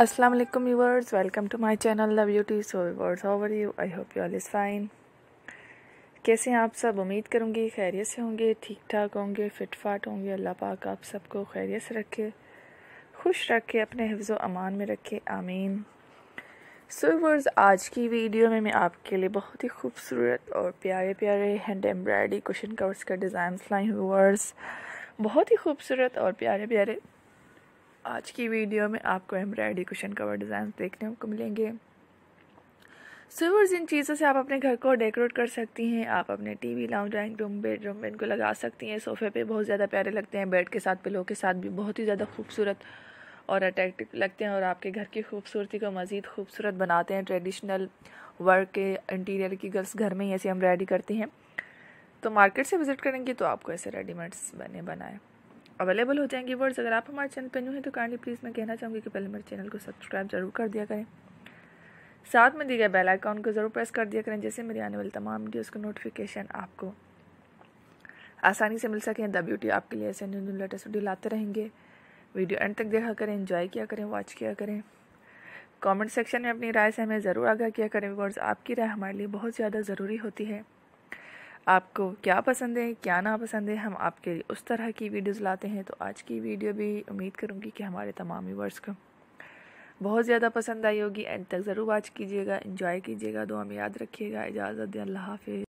असलम यूवर्स welcome to my channel the beauty so viewers over you I hope you all is fine कैसे हैं आप सब उम्मीद करूँगी खैरियत से होंगे ठीक ठाक होंगे फिट फाट होंगे अल्लाह पाक आप सबको खैरियत से रखे खुश रखे अपने हिफ्ज़ अमान में रखे आमीन सो so, आज की वीडियो में मैं आपके लिए बहुत ही खूबसूरत और प्यारे प्यारे हैंड एम्ब्रायडरी कुशन कवर्स का डिज़ाइन लाई व्यूवर्स बहुत ही खूबसूरत और प्यारे प्यारे आज की वीडियो में आपको एम्ब्रॉयडरी कुशन कवर डिज़ाइन देखने को मिलेंगे सिवर्स इन चीज़ों से आप अपने घर को डेकोरेट कर सकती हैं आप अपने TV lounge drawing room bedroom में इनको लगा सकती हैं सोफ़े पे बहुत ज़्यादा प्यारे लगते हैं बेड के साथ पिलो के साथ भी बहुत ही ज़्यादा खूबसूरत और अट्रैक्टिव लगते हैं और आपके घर की खूबसूरती को मज़ीद खूबसूरत बनाते हैं ट्रेडिशनल वर्क के इंटीरियर की गर्ल्स घर में ही ऐसी एम्ब्रॉयडरी करती हैं तो मार्केट से विज़िट करेंगी तो आपको ऐसे रेडीमेड्स बने बनाएँ अवेलेबल हो जाएंगे वर्ड्स अगर आप हमारे चैनल पर न्यू हैं तो काइंडली प्लीज़ मैं कहना चाहूँगी कि पहले मेरे चैनल को सब्सक्राइब जरूर कर दिया करें साथ में दिए गए बेल आइकॉन को ज़रूर प्रेस कर दिया करें जैसे मेरी आने वाली तमाम वीडियोज़ का नोटिफिकेशन आपको आसानी से मिल सकें द ब्यूटी आपके लिए ऐसे न्यू न्यू लेटेस्ट वीडियो लाते रहेंगे वीडियो एंड तक देखा करें इन्जॉय किया करें वॉच किया करें कमेंट सेक्शन में अपनी राय से हमें ज़रूर आगाह किया करें वर्ड्स आपकी राय हमारे लिए बहुत ज़्यादा ज़रूरी होती है आपको क्या पसंद है क्या नापसंद है हम आपके लिए उस तरह की वीडियोस लाते हैं तो आज की वीडियो भी उम्मीद करूँगी कि हमारे तमाम व्यूवर्स को बहुत ज़्यादा पसंद आई होगी एंड तक ज़रूर वॉच कीजिएगा इंजॉय कीजिएगा दो हमें याद रखिएगा इजाज़त दें अल्लाह हाफिज़